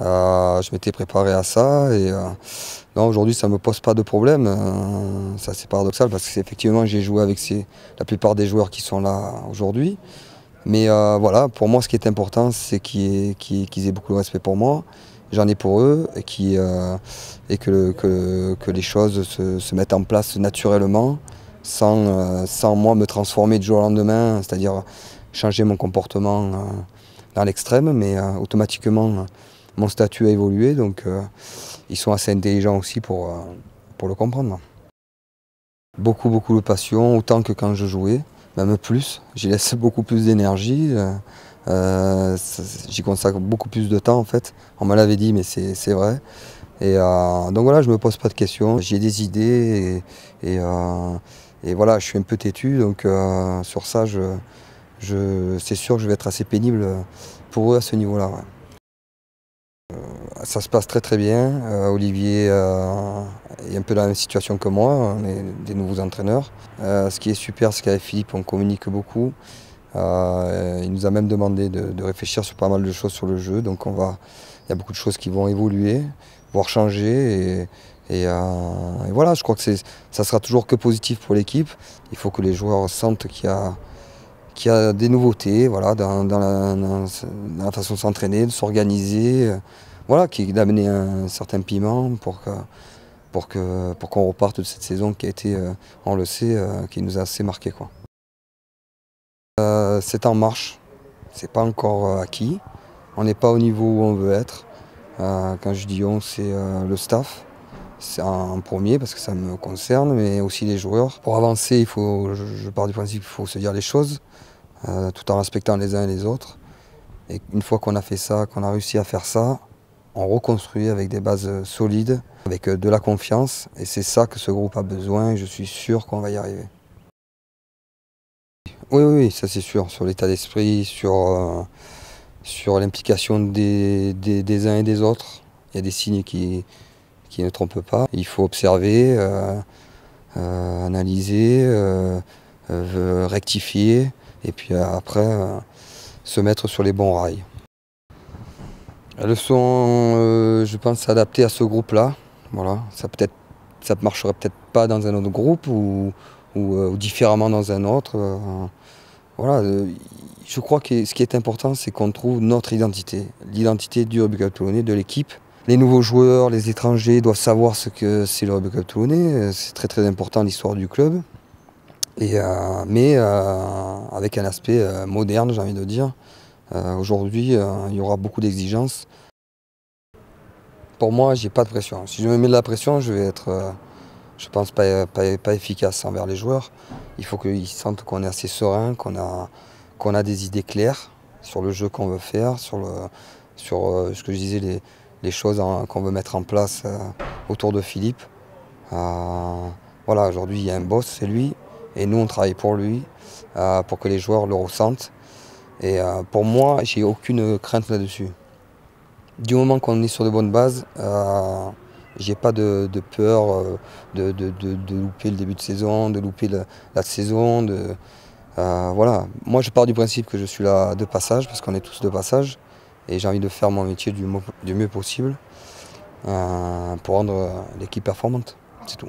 Euh, je m'étais préparé à ça et euh, non, aujourd'hui, ça ne me pose pas de problème. Euh, ça, c'est paradoxal parce effectivement j'ai joué avec la plupart des joueurs qui sont là aujourd'hui. Mais voilà, pour moi, ce qui est important, c'est qu'ils aient, beaucoup de respect pour moi. J'en ai pour eux et, que, les choses se, mettent en place naturellement sans, sans moi me transformer du jour au lendemain, c'est-à-dire changer mon comportement dans l'extrême, mais automatiquement mon statut a évolué, donc euh, ils sont assez intelligents aussi euh, pour, le comprendre. Beaucoup, beaucoup de passion, autant que quand je jouais, même plus. J'y laisse beaucoup plus d'énergie, euh, j'y consacre beaucoup plus de temps en fait. On me l'avait dit, mais c'est vrai. Et donc voilà, je ne me pose pas de questions, j'ai des idées et, voilà, je suis un peu têtu, donc sur ça, je, je c'est sûr que je vais être assez pénible pour eux à ce niveau-là. Ça se passe très très bien. Euh, Olivier euh, est un peu dans la même situation que moi, on est des nouveaux entraîneurs. Euh, ce qui est super, c'est qu'avec Philippe, on communique beaucoup. il nous a même demandé de, réfléchir sur pas mal de choses sur le jeu, donc on va, il y a beaucoup de choses qui vont évoluer, voire changer. Et, voilà, je crois que ça sera toujours que positif pour l'équipe. Il faut que les joueurs sentent qu'il y a des nouveautés voilà, dans la façon de s'entraîner, de s'organiser voilà, qui d'amener un certain piment pour pour qu'on pour reparte de cette saison qui a été, euh, on le sait, euh, qui nous a assez marqué. Euh, c'est en marche, c'est pas encore acquis, on n'est pas au niveau où on veut être. quand je dis on, c'est le staff, c'est en, premier parce que ça me concerne, mais aussi les joueurs. Pour avancer, il faut, je, je pars du principe qu'il faut se dire les choses, tout en respectant les uns et les autres. Et une fois qu'on a fait ça, qu'on a réussi à faire ça, on reconstruit avec des bases euh, solides, avec euh, de la confiance, et c'est ça que ce groupe a besoin, et je suis sûr qu'on va y arriver. Oui, oui, ça c'est sûr, sur l'état d'esprit, sur, euh, l'implication des, uns et des autres. Il y a des signes qui, ne trompent pas. Il faut observer, analyser, rectifier, et puis après se mettre sur les bons rails. Elles sont, euh, je pense, adaptées à ce groupe-là. ça ne être marcherait peut-être pas dans un autre groupe ou, euh, différemment dans un autre. Euh, je crois que ce qui est important, c'est qu'on trouve notre identité, l'identité du rugby toulonnais, de l'équipe. Les nouveaux joueurs, les étrangers doivent savoir ce que c'est le rugby Cup toulonnais. C'est très très important l'histoire du club. mais avec un aspect moderne, j'ai envie de dire. Euh, aujourd'hui, euh, il y aura beaucoup d'exigences. Pour moi, je n'ai pas de pression. Si je me mets de la pression, je vais être, euh, je pense, pas, efficace envers les joueurs. Il faut qu'ils sentent qu'on est assez serein, qu'on a, qu'on a des idées claires sur le jeu qu'on veut faire, sur, sur ce que je disais, les, choses qu'on veut mettre en place autour de Philippe. voilà, aujourd'hui, il y a un boss, c'est lui, et nous, on travaille pour lui, pour que les joueurs le ressentent. Et euh, pour moi, j'ai aucune crainte là-dessus. Du moment qu'on est sur de bonnes bases, euh, j'ai pas de, peur euh, de, louper le début de saison, de louper la, saison. Euh, voilà. Moi, je pars du principe que je suis là de passage, parce qu'on est tous de passage, et j'ai envie de faire mon métier du mieux possible pour rendre l'équipe performante. C'est tout.